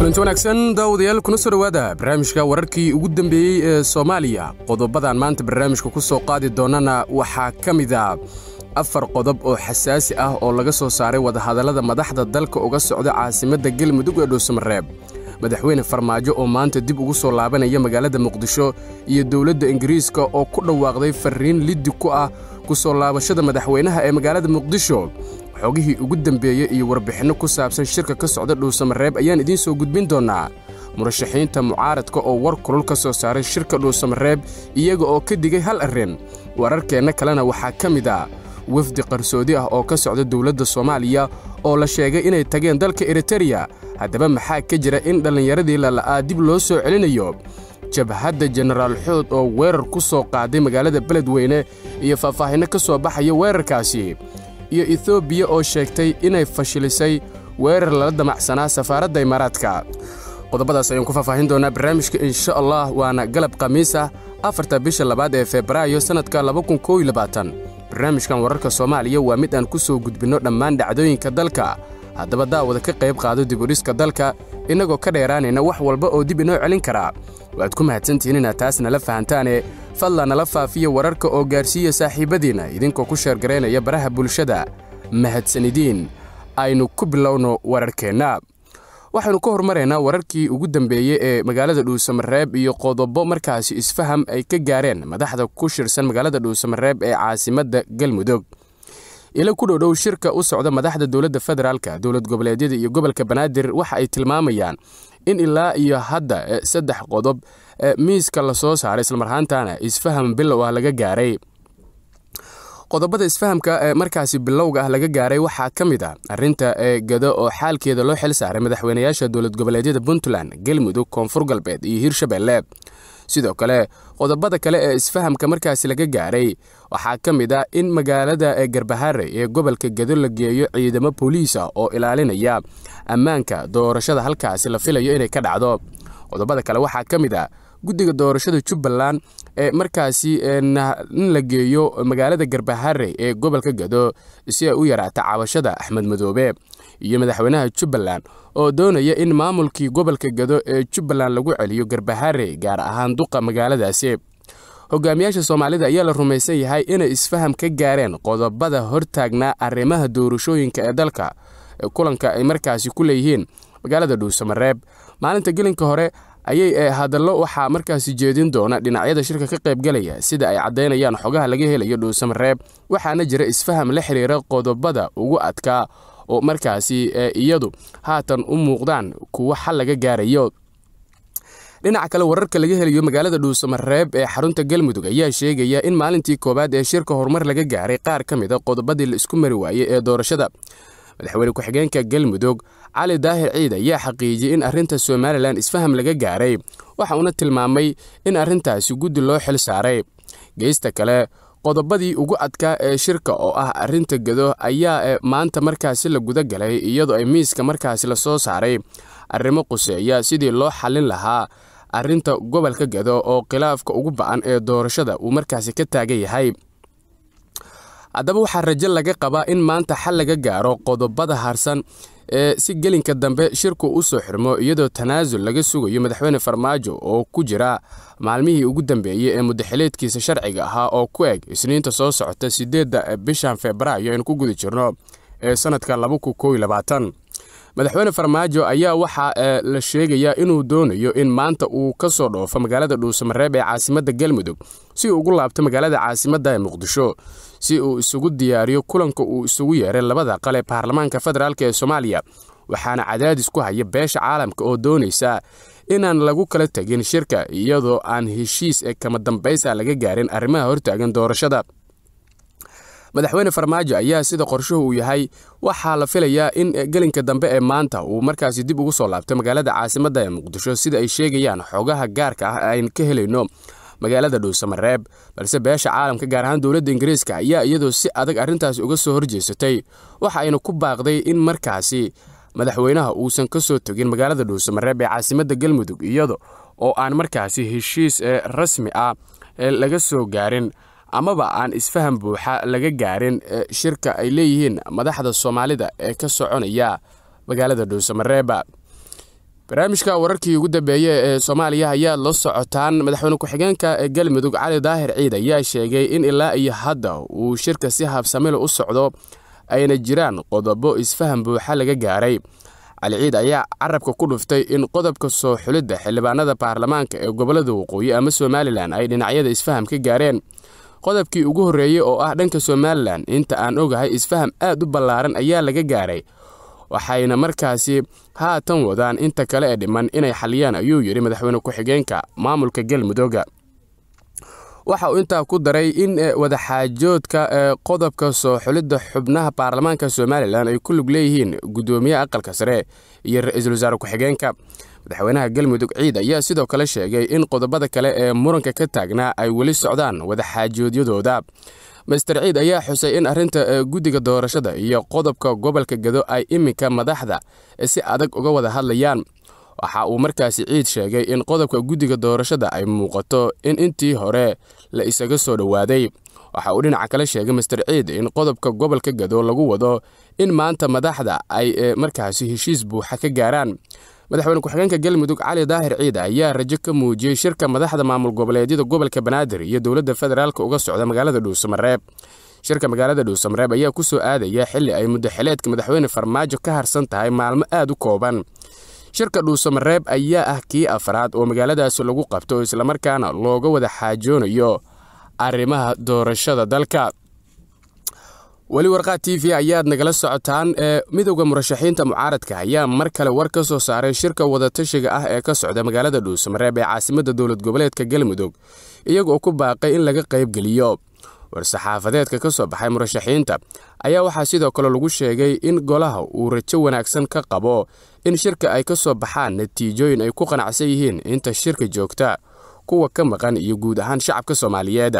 kulanti wanaagsan daawadayaal kuna soo dhowaada barnaamijka wararkii ugu dambeeyey ee soomaaliya qodobadan maanta barnaamijka ku soo qaadi doonana waxaa ka mid a ah afar qodob oo xasaasi ah oo laga soo saaray wadahadallada madaxda dalka uga socda caasimadda galmudug ee dhuusamareeb madaxweyne farmaajo oo maanta dib ugu soo laabanaya magaalada muqdisho iyo dowladda ingiriiska oo ku dhawaaqday farriin liddi ku ah ku soo laabashada madaxweynaha ee magaalada muqdisho xogihii ugu dambeeyey iyo warbixinno ku saabsan shirka ka socda dhuusamareeb ayaan idiin soo gudbin doonaa murashaxiinta mucaaradka oo war kulul ka soo saaray shirka dhuusamareeb iyaga oo ka digay hal arrin wararkeenna kalena waxaa ka mid ah wafdi qarsoodi ah oo ka socda dowladda soomaaliya oo la sheegay inay tageen dalka eritereya haddaba maxaa ka jira in dhallinyaradii lala'aa dib loo soo celinayo jabhadda jenaraal xood oo weerar ku soo qaaday magaalada beledweyne iyo faahfaahinno ka soo baxaya weerarkaasi iyo ethoobiya oo sheegtay inay fashilisay weerar lala damacsanaa safaaradda imaaraadka qodobadaas ayaan ku faahfaahin doonaa barnaamijka insha allah waana galab khamiisa ah, afarta bisha labaad ee febraayo sannadka barnaamijkan wararka soomaaliya waa mid aan ku soo gudbinno dhammaan dhacdooyinka dalka haddaba daawada ka qayb qaado dibudhiska dalka innagoo ka dheeraanayna wax walba oo dib inoo celin karaa waad ku mahadsantihiin inaad taas nala fahantaane fadla nala faafiya wararka oo gaarsiiya saaxiibadiinna idinkoo ku sheergaraynaya baraha bulshada mahadsanidiin aynu ku bilowno wararkeenna waxaynu ka hormaraynaa wararkii ugu dambeeyey ee magaalada dhuusamareeb iyo qodobo markaasi isfaham ay ka gaareen madaxda ku shirsan magaalada dhuusamareeb ee caasimadda galmudug ila ku dhowdhow shirka u socda madaxda dowladda federaalka dowlad goboleedyada iyo gobolka banaadir waxa ay tilmaamayaan in ilaa iyo hadda e, saddex qodob e, miiska lasoo saaray islamarhaantaana isfaham bilow ah laga gaaray qodobada isfahamka ee markaasi bilowga ah laga gaaray waxaa ka mid a ah arinta ee gado oo xaalkeeda loo xil saaray madaxweynayaasha dowlad goboleedyada puntland galmudug koonfur galbeed iyo hirshabelle sidoo kale qodobada kale ee isfahamka markaasi laga gaaray waxaa ka mid ah in magaalada ee garbahaare ee gobolka gedo la geeyo ciidamo booliisa ah oo ilaalinaya ammaanka doorashada halkaasi la filayo inay ka dhacdo qodobada kale waxaa ka mid a ah guddiga doorashada jubbaland ee markaasi in la geeyo magaalada garbaharey ee gobolka gado si ay u yaraata cabashada axmed madoobe iyo madaxweynaha jubbaland oo doonaya in maamulkii gobolka gado ee jubbaland lagu celiyo garbaharey gaar ahaan duqa magaaladaasi hogaamiyaasha soomaalida ayaa la rumaysan yahay inay isfaham ka gaareen qodobada hortaagnaa arrimaha doorashooyinka ee dalka kulanka ay markaasi ku leeyihiin magaalada dhuusamareeb maalinta gelinka hore ayay eh, hadallo waxaa markaasi jeedin doona dhinacyada shirka ka qaybgalaya sida ay caddaynayaan xogaha laga helayo dhuusamareeb waxaana jira isfaham la xidhiira qodobada ugu adkaa oo markaasi ee eh, iyadu haatan u muuqdaan kuwo xal laga gaarayo dhinaca kale wararka laga helayo magaalada dhuusamareeb ee xarunta galmudug ayaa sheegaya in maalintii koowaad ee shirka horumar laga gaaray qaar ka mid a ah qodobadii la isku mari waayey ee doorashada madaxweyne ku-xigeenka galmudug cali daahir ciid ayaa xaqiijiyey in arrinta somalilan isfaham laga gaaray waxa uuna tilmaamay in arrintaasi guddi loo xil saaray geesta kale qodobadii ugu adkaa ee shirka oo ah arrinta gado ayaa eh, maanta markaasi la guda galay iyadoo ay miiska markaasi la soo saaray arrimo quseeya sidii loo xallin lahaa arrinta gobolka gado oo khilaafka ugu ba'an ee doorashada uu markaasi ka taagan yahay haddaba waxaa rajo laga qabaa in maanta xal laga gaaro qodobada harsan ee si gelinka dambe shirku u soo xirmo iyadoo tanaasul laga sugayo madaxweyne farmaajo oo ku jira maalmihii ugu dambeeyey ee mudaxileedkiisa sharciga ahaa oo ku eg isniinta soo socota sideedda bishan febraayo aynu ku guda jirno ee sanadka madaxweyne farmaajo ayaa waxaa eh, la sheegayaa inuu doonayo in maanta uu ka soo dhoofo magaalada dhuusamareeb ee caasimadda galmudug si uu ugu laabto magaalada caasimadda ee muqdisho si uu isugu diyaariyo kulanka uu isugu yeeray labada qale baarlamaanka federaalk ee soomaaliya waxaana cadaadis ku haya beesha caalamka oo doonaysa inaan lagu kala tegin shirka iyadoo aan heshiis ee kama dambaysa laga gaarin arrimaha hortaagan doorashada madaxweyne farmaajo ayaa sida qorshuhu uu yahay waxaa la filayaa in gelinka dambe ee maanta uu markaasi dib ugu soo laabto magaalada caasimadda ee muqdisho sida ay sheegayaan xogaha gaarka ah aynu ka helayno magaalada dhuusamareeb balse beesha caalamka gaar ahaan dowladda ingiriiska ayaa iyadoo si adag arrintaasi uga soo horjeesatay waxa ayna ku baaqday in markaasi madaxweynaha uusan ka soo tegin magaalada dhuusamareeb ee caasimadda galmudug iyado oo aan markaasi heshiis ee eh, rasmi ah eh, laga soo gaarin amaba aan isfaham buuxa laga gaarin ee eh, shirka ay leeyihiin madaxda soomaalida ee ka soconaya magaalada dhuusamareeba barnaamijka wararkii ugu dambeeya ee soomaaliya ayaa la socotaan madaxweyne ku-xigeenka ee galmudug cali daahir ciid ayaa sheegay in ilaa iyo hadda uu shirka si habsamil u socdo ayna jiraan qodobo isfaham buuxa laga gaaray cali ciid ayaa carabka ku dhuftay in qodobka soo xulidda xildhibaanada baarlamaanka ee gobollada waqooyi ama somalilan ay dhinacyada isfaham ka gaareen qodobkii ugu horreeyey oo ah dhanka somalilan inta aan ogahay isfaham aad u ballaaran ayaa laga gaaray waxayna markaasi haatan wadaan inta kale ee dhiman inay xaliyaan ayuu yidhi madaxweyne ku-xigeenka maamulka galmudooga waxa uu intaa ku daray in eh, wadaxaajoodka ee eh, qodobka soo xulidda xubnaha baarlamaanka somalilan ay ku lug leeyihiin guddoomiyaha aqalka sare iyo ra-iisul wasaare ku-xigeenka madaxweynaha galmudug ciid ayaa sidoo kale sheegay in qodobada kale ee muranka ka taagnaa ay weli socdaan wadaxaajoodyadooda master ciid ayaa xusay in arrinta guddiga doorashada iyo qodobka gobolka gado ay iminka madaxda si adag uga wada hadlayaan waxa uu markaasi ciid sheegay in qodobka guddiga doorashada ay muuqato in intii hore la isaga soo dhowaaday waxa uu dhinaca kale sheegay master ciid in qodobka gobolka gado lagu wado in maanta madaxda ay markaasi heshiis buuxa ka gaaraan madaxweyne ku-xigeenka galmudug cali daahir ciide ayaa rajo ka muujiyey shirka madaxda maamul goboleedyada gobolka banaadir iyo dowladda federaalk uga socda magaalada dhuusamareeb shirka magaalada dhuusamareeb ayaa ku soo aadaya xili ay muddaxileedka madaxweyne farmaajo ka harsan tahay maalmo aad u kooban shirka dhuusamareeb ayaa ah kii afraad oo magaaladaasi lagu qabto islamarkaana looga wada xaajoonayo arrimaha doorashada dalka weli warqaa t v ayaad nagala socotaan ee midowda murashaxiinta mucaaradka ayaa mar kale war ka soo saaray shirka wadatashiga ah ee ka socda magaalada dhuusamareeb ee caasimadda dowlad goboleedka galmudug iyagoo ku baaqay in laga qaybgeliyo war-saxaafadeedka ka soo baxay murashaxiinta ayaa waxaa sidoo kale lagu sheegay in golaha uu rajo wanaagsan ka qabo in shirka ay ka soo baxaan natiijooyin ay ku qanacsan yihiin inta shirka joogta kuwa ka maqan iyo guud ahaan shacabka soomaaliyeed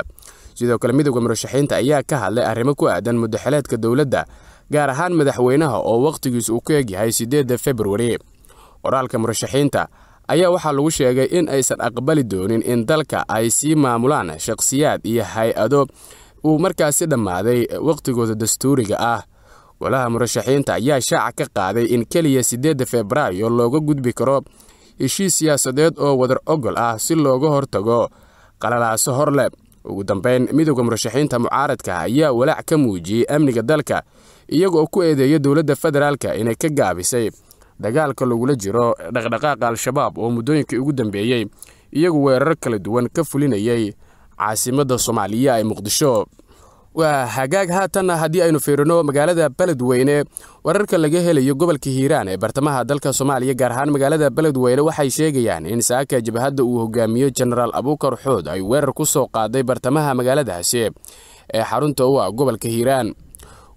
sidoo kale midowda murashaxiinta ayaa ka hadlay arrimo ku aadan mudaxeleedka dowladda gaar ahaan madaxweynaha oo wakhtigiis uu ku egyahay siddeedda februari qoraalka murashaxiinta ayaa waxaa lagu sheegay in aysan aqbali doonin in dalka ay sii maamulaan shakhsiyaad iyo hay-ado uu markaasi dhammaaday wakhtigooda dastuuriga ah golaha murashaxiinta ayaa shaaca ka qaaday in keliya siddeedda febraayo looga gudbi karo heshiis siyaasadeed oo wadar ogol ah si looga hortago qalalaaso hor leh ugu dambeyn midooda murashaxiinta mucaaradka ayaa walaac ka muujiyey amniga dalka iyagooo ku eedeeya dowladda federaalk inay ka gaabisay dagaalka lagula jiro dhaqdhaqaaqa al-shabaab oo muddooyinkii ugu dambeeyey iyagu weeraro kala duwan ka fulinayay caasimadda soomaaliya ee muqdisho waa hagaag haatanna ah haddii aynu fiirino magaalada beledweyne wararka laga helayo gobolka hiiraan ee bartamaha dalka soomaaliya gaar ahaan magaalada beledweyne waxay sheegayaan in saaka jabhadda uu hogaamiyo jenaraal abuukar xood ay weerar ku soo qaaday bartamaha magaaladaasi ee xarunta u ah gobolka hiiraan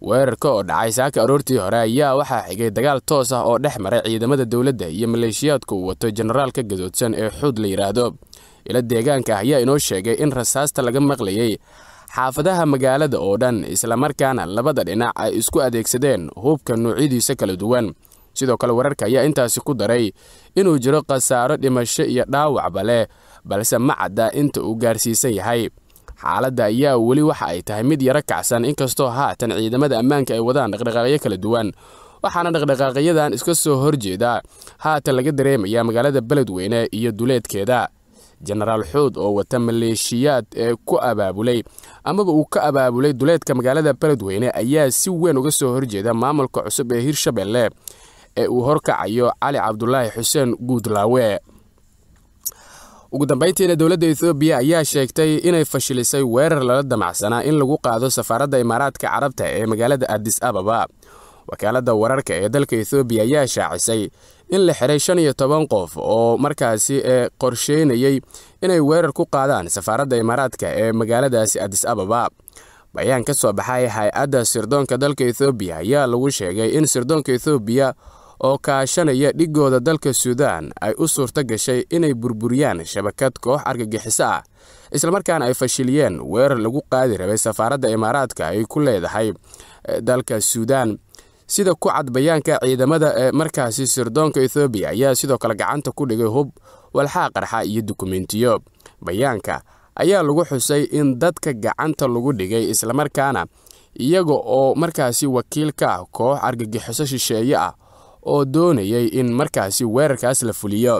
weerarka oo dhacay saaka aroortii hore ayaa waxaa xigay dagaal toos ah oo dhex maray ciidamada dowladda iyo maleeshiyaadka uu wato jenaraalka gadoodsan ee xuud la yidhaahdo ila deegaanka ah ayaa inoo sheegay in rasaasta laga maqlayay xaafadaha magaalada oo dhan islamarkaana labada dhinac ay isku adeegsadeen hubka noocyadiisa kala duwan sidoo kale wararka ayaa intaasi ku daray inuu jiro khasaaro dhimasho iyo dhaawacba leh balse ma cadda inta uu gaarsiisan yahay xaaladda ayaa weli waxa ay tahay mid yaro kacsan inkastoo haatan ciidamada ammaanka ay wadaan dhaqdhaqaaqyo kala duwan waxaana dhaqdhaqaaqyadan iska soo hor jeeda haatan laga dareemaya magaalada beledweyne iyo duleedkeeda jenaraal xuud oo wata maleeshiyaad ee ku abaabulay amaba uu ka abaabulay duleedka magaalada beledweyne ayaa si weyn uga soo horjeeda maamulka cusub ee hirshabelle ee uu horkacayo cali cabdulaahi xuseen guudlaawe ugu dambayntiina dowladda ethoobiya ayaa sheegtay inay fashilisay weerar lala damacsanaa in lagu qaado safaaradda imaaraadka carabta ee magaalada adis ababa wakaaladda wararka ee dalka ethoobiya ayaa shaacisay in la xiray shan iyo toban qof oo markaasi ee eh, qorsheynayay inay weerar ku qaadaan safaaradda imaaraadka ee magaaladaasi adis ababa bayaan ka soo baxay hay-adda sirdoonka dalka ethoobiya ayaa lagu sheegay in sirdoonka ethoobiya oo kaashanaya dhiggooda dalka suudaan ay u suurto gashay inay burburiyaan shabakad koox argagixiso ah islamarkaana ay fashiliyeen weerar lagu qaadi rabay safaaradda imaaraadka ay ku leedahay eh, dalka suudaan sida ku cad bayaanka ciidamada ee markaasi sirdoonka ethoobiya ayaa sidoo kale gacanta ku dhigay hub walxaa qarxa iyo dukumentiyo bayaanka ayaa lagu xusay in dadka gacanta lagu dhigay islamarkaana iyaga oo markaasi wakiilka ah, koox argagixiso shisheeye ah oo doonayay in markaasi weerarkaas la fuliyo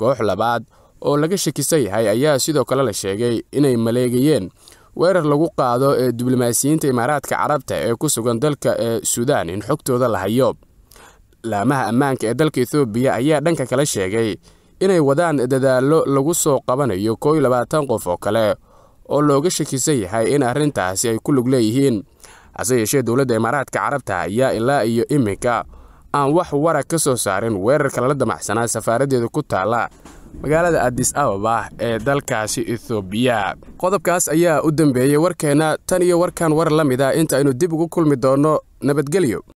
koox labaad oo laga shakisan yahay ayaa sidoo kale la sheegay inay maleegayeen weerar lagu qaado ee diblomaasiyiinta imaaraadka carabta ee ku sugan dalka ee suudaan in xogtooda la hayo laamaha ammaanka ee dalka ethoobiya ayaa dhanka kale sheegay inay wadaan dadaallo lagu soo qabanayo kooiyo labaatan qof oo kale oo looga shakisan yahay in arrintaasi ay ku lug leeyihiin hase yeeshee dowladda imaaraadka carabta ayaa ilaa iyo iminka aan wax wara ka soo saarin weerarka lala damacsanaa safaaraddeeda ku taalla magaalada adis ababa ee dalkaasi ethoobiya qodobkaas ayaa u dambeeyey warkeenna tan iyo warkan war la mid ah. inta aynu dib ugu kulmi doonno nabadgelyo